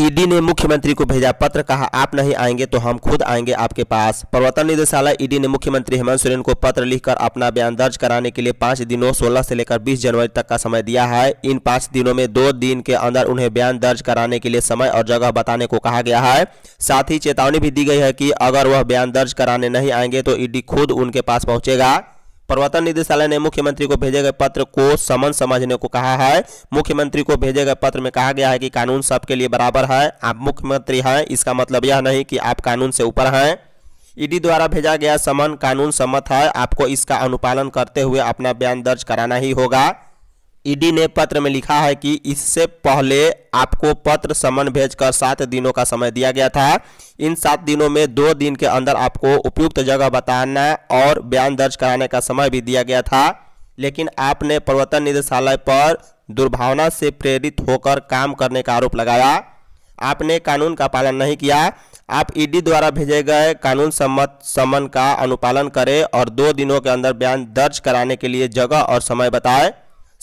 ED ने मुख्यमंत्री को भेजा पत्र कहा आप नहीं आएंगे तो हम खुद आएंगे आपके पास प्रवर्तन निदेशालय ईडी ने मुख्यमंत्री हेमंत सोरेन को पत्र लिखकर अपना बयान दर्ज कराने के लिए पाँच दिनों सोलह से लेकर बीस जनवरी तक का समय दिया है इन पाँच दिनों में दो दिन के अंदर उन्हें बयान दर्ज कराने के लिए समय और जगह बताने को कहा गया है साथ ही चेतावनी भी दी गई है की अगर वह बयान दर्ज कराने नहीं आएंगे तो ईडी खुद उनके पास पहुंचेगा प्रवर्तन निदेशालय ने मुख्यमंत्री को भेजे गए पत्र को समन समझने को कहा है मुख्यमंत्री को भेजे गए पत्र में कहा गया है कि कानून सबके लिए बराबर है आप मुख्यमंत्री हैं इसका मतलब यह नहीं कि आप कानून से ऊपर हैं ईडी द्वारा भेजा गया समन कानून सम्मत है आपको इसका अनुपालन करते हुए अपना बयान दर्ज कराना ही होगा ईडी ने पत्र में लिखा है कि इससे पहले आपको पत्र समन भेजकर सात दिनों का समय दिया गया था इन सात दिनों में दो दिन के अंदर आपको उपयुक्त जगह बताना और बयान दर्ज कराने का समय भी दिया गया था लेकिन आपने प्रवर्तन निदेशालय पर दुर्भावना से प्रेरित होकर काम करने का आरोप लगाया आपने कानून का पालन नहीं किया आप ईडी द्वारा भेजे गए कानून सम्मत समन का अनुपालन करें और दो दिनों के अंदर बयान दर्ज कराने के लिए जगह और समय बताएं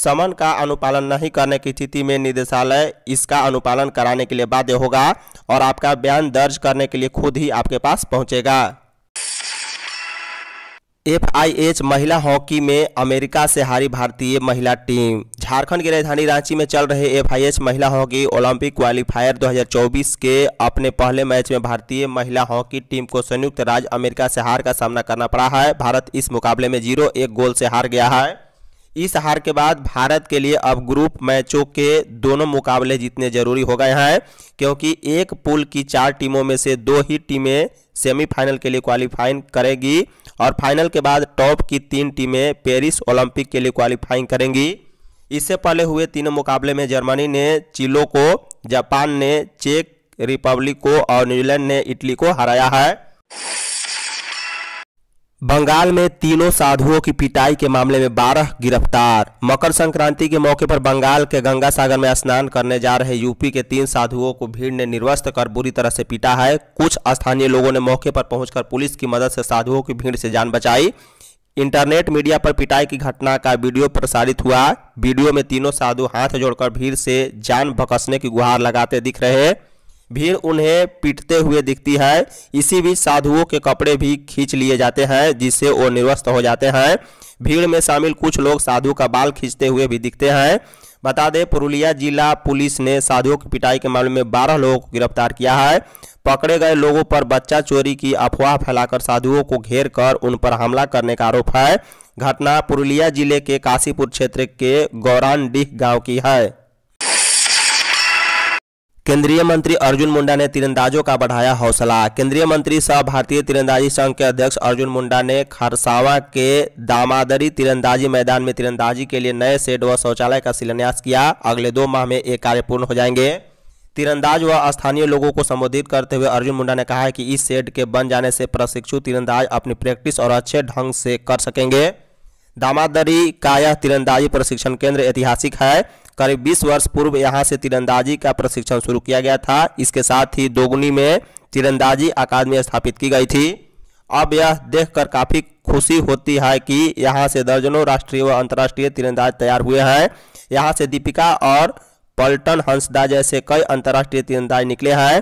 समन का अनुपालन नहीं करने की स्थिति में निदेशालय इसका अनुपालन कराने के लिए बाध्य होगा और आपका बयान दर्ज करने के लिए खुद ही आपके पास पहुंचेगा एफआईएच महिला हॉकी में अमेरिका से हारी भारतीय महिला टीम झारखंड की राजधानी रांची में चल रहे एफआईएच महिला हॉकी ओलंपिक क्वालिफायर 2024 के अपने पहले मैच में भारतीय महिला हॉकी टीम को संयुक्त राज्य अमेरिका से हार का सामना करना पड़ा है भारत इस मुकाबले में जीरो एक गोल से हार गया है इस हार के बाद भारत के लिए अब ग्रुप मैचों के दोनों मुकाबले जीतने जरूरी हो गए हैं क्योंकि एक पुल की चार टीमों में से दो ही टीमें सेमीफाइनल के लिए क्वालिफाइंग करेगी और फाइनल के बाद टॉप की तीन टीमें पेरिस ओलंपिक के लिए क्वालिफाइंग करेंगी इससे पहले हुए तीनों मुकाबले में जर्मनी ने चिलो को जापान ने चेक रिपब्लिक को और न्यूजीलैंड ने इटली को हराया है बंगाल में तीनों साधुओं की पिटाई के मामले में बारह गिरफ्तार मकर संक्रांति के मौके पर बंगाल के गंगा सागर में स्नान करने जा रहे यूपी के तीन साधुओं को भीड़ ने निर्वस्त कर बुरी तरह से पीटा है कुछ स्थानीय लोगों ने मौके पर पहुंचकर पुलिस की मदद से साधुओं की भीड़ से जान बचाई इंटरनेट मीडिया पर पिटाई की घटना का वीडियो प्रसारित हुआ वीडियो में तीनों साधु हाथ जोड़कर भीड़ से जान भकसने की गुहार लगाते दिख रहे भीड़ उन्हें पीटते हुए दिखती है इसी बीच साधुओं के कपड़े भी खींच लिए जाते हैं जिससे वो निर्वस्त हो जाते हैं भीड़ में शामिल कुछ लोग साधु का बाल खींचते हुए भी दिखते हैं बता दें पुरुलिया जिला पुलिस ने साधुओं की पिटाई के मामले में बारह लोगों को गिरफ्तार किया है पकड़े गए लोगों पर बच्चा चोरी की अफवाह फैलाकर साधुओं को घेर कर उन पर हमला करने का आरोप है घटना पुरुलिया जिले के काशीपुर क्षेत्र के गौरानडीह गांव की है केंद्रीय मंत्री अर्जुन मुंडा ने तीरंदाजों का बढ़ाया हौसला केंद्रीय मंत्री सह भारतीय तीरंदाजी संघ के अध्यक्ष अर्जुन मुंडा ने खरसावा के दामादरी तीरंदाजी मैदान में तीरंदाजी के लिए नए सेड व शौचालय का शिलान्यास किया अगले दो माह में ये कार्य पूर्ण हो जाएंगे तीरंदाज व स्थानीय लोगों को संबोधित करते हुए अर्जुन मुंडा ने कहा कि इस शेड के बन जाने से प्रशिक्षु तीरंदाज अपनी प्रैक्टिस और अच्छे ढंग से कर सकेंगे दामादरी का यह तीरंदाजी प्रशिक्षण केंद्र ऐतिहासिक है करीब बीस वर्ष पूर्व यहाँ से तीरंदाजी का प्रशिक्षण शुरू किया गया था इसके साथ ही दोगुनी में तीरंदाजी अकादमी स्थापित की गई थी अब यह देखकर काफ़ी खुशी होती है कि यहाँ से दर्जनों राष्ट्रीय व अंतर्राष्ट्रीय तीरंदाज तैयार हुए हैं यहाँ से दीपिका और पल्टन हंसदा जैसे कई अंतर्राष्ट्रीय तीरंदाज निकले हैं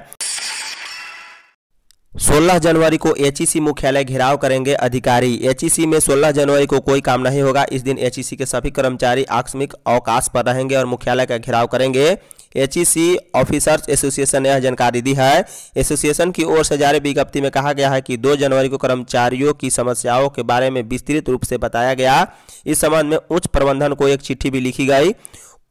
16 जनवरी को एच मुख्यालय घेराव करेंगे अधिकारी एच में 16 जनवरी को कोई काम नहीं होगा इस दिन एच के सभी कर्मचारी आकस्मिक अवकाश पर रहेंगे और मुख्यालय का घेराव करेंगे एच ऑफिसर्स एसोसिएशन ने यह जानकारी दी है एसोसिएशन की ओर से जारी विज्ञप्ति में कहा गया है कि 2 जनवरी को कर्मचारियों की समस्याओं के बारे में विस्तृत रूप से बताया गया इस संबंध में उच्च प्रबंधन को एक चिट्ठी भी लिखी गई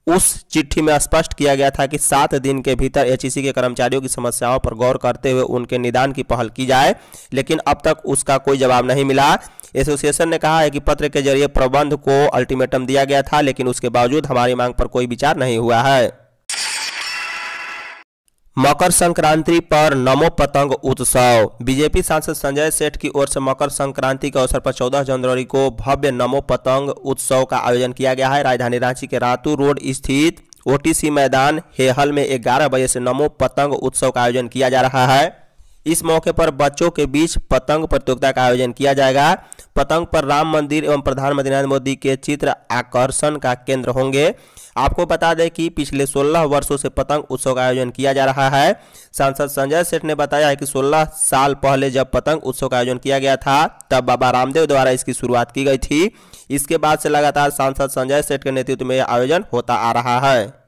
उस चिट्ठी में स्पष्ट किया गया था कि सात दिन के भीतर एचईसी के कर्मचारियों की समस्याओं पर गौर करते हुए उनके निदान की पहल की जाए लेकिन अब तक उसका कोई जवाब नहीं मिला एसोसिएशन ने कहा है कि पत्र के जरिए प्रबंध को अल्टीमेटम दिया गया था लेकिन उसके बावजूद हमारी मांग पर कोई विचार नहीं हुआ है मकर संक्रांति पर नमो पतंग उत्सव बीजेपी सांसद संजय सेठ की ओर से मकर संक्रांति के अवसर पर 14 जनवरी को भव्य नमो पतंग उत्सव का आयोजन किया गया है राजधानी रांची के रातू रोड स्थित ओटीसी मैदान हेहल में 11 बजे से नमो पतंग उत्सव का आयोजन किया जा रहा है इस मौके पर बच्चों के बीच पतंग प्रतियोगिता का आयोजन किया जाएगा पतंग पर राम मंदिर एवं प्रधानमंत्री नरेंद्र मोदी के चित्र आकर्षण का केंद्र होंगे आपको बता दें कि पिछले 16 वर्षों से पतंग उत्सव का आयोजन किया जा रहा है सांसद संजय सेठ ने बताया है कि 16 साल पहले जब पतंग उत्सव का आयोजन किया गया था तब बाबा रामदेव द्वारा इसकी शुरुआत की गई थी इसके बाद से लगातार सांसद संजय सेठ के नेतृत्व में आयोजन होता आ रहा है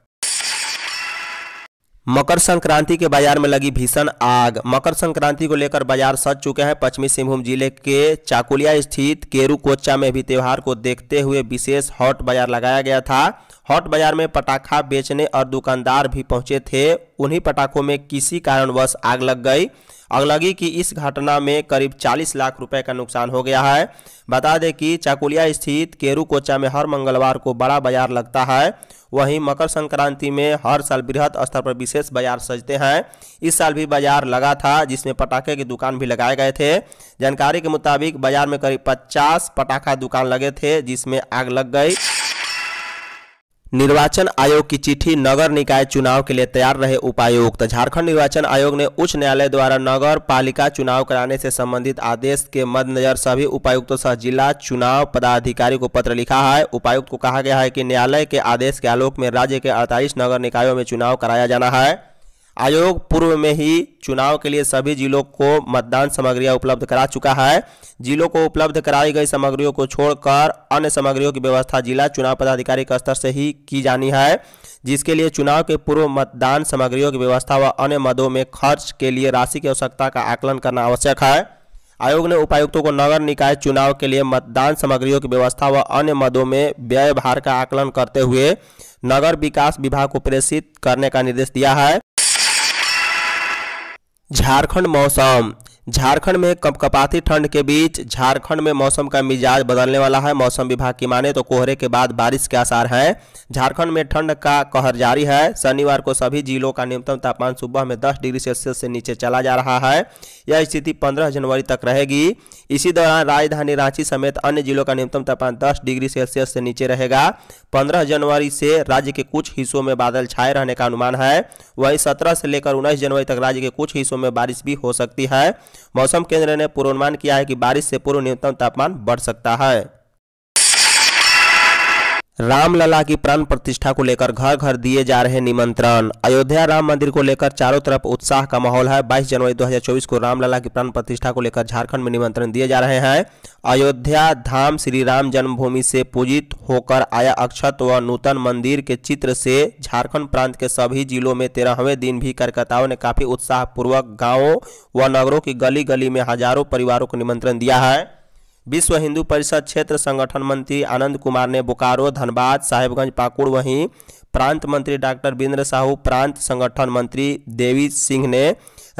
मकर संक्रांति के बाजार में लगी भीषण आग मकर संक्रांति को लेकर बाजार सज चुके हैं पश्चिमी सिंहभूम जिले के चाकुलिया स्थित केरू कोचा में भी त्यौहार को देखते हुए विशेष हॉट बाजार लगाया गया था हॉट बाजार में पटाखा बेचने और दुकानदार भी पहुंचे थे उन्हीं पटाखों में किसी कारणवश आग लग गई अगलगी की इस घटना में करीब 40 लाख रुपए का नुकसान हो गया है बता दें कि चाकुलिया स्थित केरू कोचा में हर मंगलवार को बड़ा बाजार लगता है वहीं मकर संक्रांति में हर साल बृहद स्तर पर विशेष बाजार सजते हैं इस साल भी बाजार लगा था जिसमें पटाखे की दुकान भी लगाए गए थे जानकारी के मुताबिक बाजार में करीब 50 पटाखा दुकान लगे थे जिसमें आग लग गई निर्वाचन आयोग की चिट्ठी नगर निकाय चुनाव के लिए तैयार रहे उपायुक्त झारखंड निर्वाचन आयोग ने उच्च न्यायालय द्वारा नगर पालिका चुनाव कराने से संबंधित आदेश के मद्देनजर सभी उपायुक्तों सह जिला चुनाव पदाधिकारी को पत्र लिखा है उपायुक्त को कहा गया है कि न्यायालय के आदेश के आलोक में राज्य के अड़तालीस नगर निकायों में चुनाव कराया जाना है आयोग पूर्व में ही चुनाव के लिए सभी जिलों को मतदान सामग्रियां उपलब्ध करा चुका है जिलों को उपलब्ध कराई गई सामग्रियों को छोड़कर अन्य सामग्रियों की व्यवस्था जिला चुनाव पदाधिकारी के स्तर से ही की जानी है जिसके लिए चुनाव के पूर्व मतदान सामग्रियों की व्यवस्था व अन्य मदों में खर्च के लिए राशि की आवश्यकता का आकलन करना आवश्यक है आयोग ने उपायुक्तों को नगर निकाय चुनाव के लिए मतदान सामग्रियों की व्यवस्था व अन्य मदों में व्यय भार का आकलन करते हुए नगर विकास विभाग को प्रेषित करने का निर्देश दिया है झारखंड मौसम झारखंड में कपकपाती ठंड के बीच झारखंड में मौसम का मिजाज बदलने वाला है मौसम विभाग की माने तो कोहरे के बाद बारिश के आसार हैं झारखंड में ठंड का कहर जारी है शनिवार को सभी जिलों का न्यूनतम तापमान सुबह में 10 डिग्री सेल्सियस से नीचे चला जा रहा है यह स्थिति 15 जनवरी तक रहेगी इसी दौरान राजधानी रांची समेत अन्य जिलों का न्यूनतम तापमान दस डिग्री सेल्सियस से नीचे रहेगा पंद्रह जनवरी से राज्य के कुछ हिस्सों में बादल छाए रहने का अनुमान है वहीं सत्रह से लेकर उन्नीस जनवरी तक राज्य के कुछ हिस्सों में बारिश भी हो सकती है मौसम केंद्र ने पूर्वानुमान किया है कि बारिश से पूर्व न्यूनतम तापमान बढ़ सकता है रामलला की प्राण प्रतिष्ठा को लेकर घर घर दिए जा रहे निमंत्रण अयोध्या राम मंदिर को लेकर चारों तरफ उत्साह का माहौल है 22 जनवरी 2024 को रामलला की प्राण प्रतिष्ठा को लेकर झारखंड में निमंत्रण दिए जा रहे हैं अयोध्या धाम श्री राम जन्मभूमि से पूजित होकर आया अक्षत व नूतन मंदिर के चित्र से झारखंड प्रांत के सभी जिलों में तेरहवें दिन भी कार्यकर्ताओं ने काफी उत्साहपूर्वक गाँवों व नगरों की गली गली में हजारों परिवारों को निमंत्रण दिया है विश्व हिंदू परिषद क्षेत्र संगठन मंत्री आनंद कुमार ने बोकारो धनबाद साहेबगंज पाकुड़ वहीं प्रांत मंत्री डॉक्टर बिंद्र साहू प्रांत संगठन मंत्री देवी सिंह ने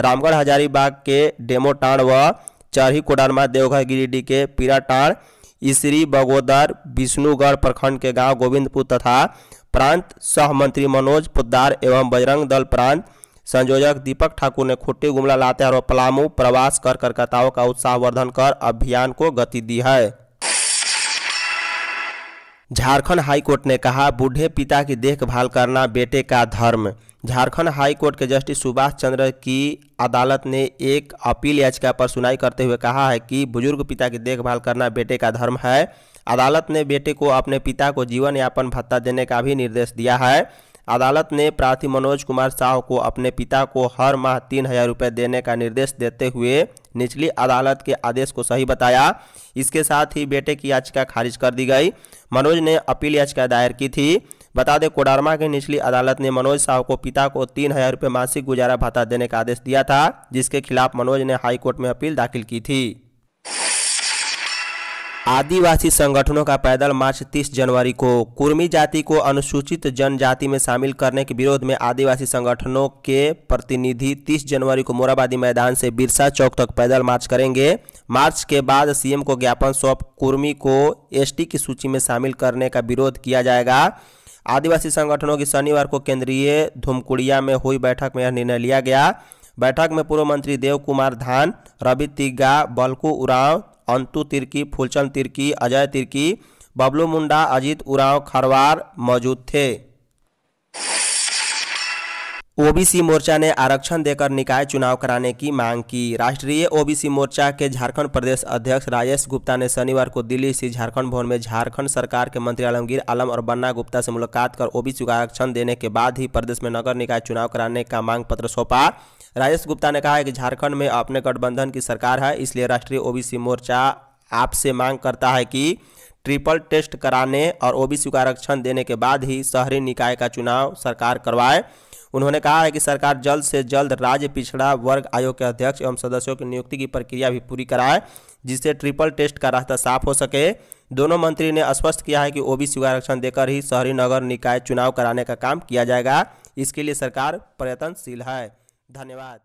रामगढ़ हजारीबाग के डेमोटाण व चरही कोडरमा देवघर गिरिडीह के पीराटाण इसी बगोदर विष्णुगढ़ प्रखंड के गांव गोविंदपुर तथा प्रांत सहमंत्री मनोज पुद्दार एवं बजरंग दल प्रांत संयोजक दीपक ठाकुर ने खुट्टी गुमला लाते और पलामू प्रवास कर करकताओं का उत्साहवर्धन कर अभियान को गति दी है झारखंड हाईकोर्ट ने कहा बूढ़े पिता की देखभाल करना बेटे का धर्म झारखंड हाईकोर्ट के जस्टिस सुभाष चंद्र की अदालत ने एक अपील याचिका पर सुनाई करते हुए कहा है कि बुजुर्ग पिता की देखभाल करना बेटे का धर्म है अदालत ने बेटे को अपने पिता को जीवन यापन भत्ता देने का भी निर्देश दिया है अदालत ने प्रार्थी मनोज कुमार साह को अपने पिता को हर माह तीन हजार रुपये देने का निर्देश देते हुए निचली अदालत के आदेश को सही बताया इसके साथ ही बेटे की याचिका खारिज कर दी गई मनोज ने अपील याचिका दायर की थी बता दें कोडारमा की निचली अदालत ने मनोज साहू को पिता को तीन हजार रुपये मासिक गुजारा भत्ता देने का आदेश दिया था जिसके खिलाफ मनोज ने हाईकोर्ट में अपील दाखिल की थी आदिवासी संगठनों का पैदल मार्च 30 जनवरी को कुर्मी जाति को अनुसूचित जनजाति में शामिल करने के विरोध में आदिवासी संगठनों के प्रतिनिधि 30 जनवरी को मोराबादी मैदान से बिरसा चौक तक पैदल मार्च करेंगे मार्च के बाद सीएम को ज्ञापन सौंप कुर्मी को एसटी की सूची में शामिल करने का विरोध किया जाएगा आदिवासी संगठनों की शनिवार को केंद्रीय धूमकुड़िया में हुई बैठक में यह निर्णय लिया गया बैठक में पूर्व मंत्री देव कुमार धान रवि तिग्गा बलकू उराव अंतु तिर्की फूलचंद तिर्की अजय तिर्की बबलू मुंडा अजीत उराव खरवार मौजूद थे ओबीसी मोर्चा ने आरक्षण देकर निकाय चुनाव कराने की मांग की राष्ट्रीय ओबीसी मोर्चा के झारखंड प्रदेश अध्यक्ष राजेश गुप्ता ने शनिवार को दिल्ली स्थित झारखंड भवन में झारखंड सरकार के मंत्री आलमगीर आलम और बन्ना गुप्ता से मुलाकात कर ओबीसी को आरक्षण देने के बाद ही प्रदेश में नगर निकाय चुनाव कराने का मांग पत्र सौंपा राजेश गुप्ता ने कहा है कि झारखंड में अपने गठबंधन की सरकार है इसलिए राष्ट्रीय ओबीसी मोर्चा आपसे मांग करता है कि ट्रिपल टेस्ट कराने और ओबीसी का आरक्षण देने के बाद ही शहरी निकाय का चुनाव सरकार करवाए उन्होंने कहा है कि सरकार जल्द से जल्द राज्य पिछड़ा वर्ग आयोग के अध्यक्ष एवं सदस्यों की नियुक्ति की प्रक्रिया भी पूरी कराए जिससे ट्रिपल टेस्ट का रास्ता साफ हो सके दोनों मंत्री ने स्पष्ट किया है कि ओबीसी का आरक्षण देकर ही शहरी नगर निकाय चुनाव कराने का काम किया जाएगा इसके लिए सरकार प्रयत्नशील है धन्यवाद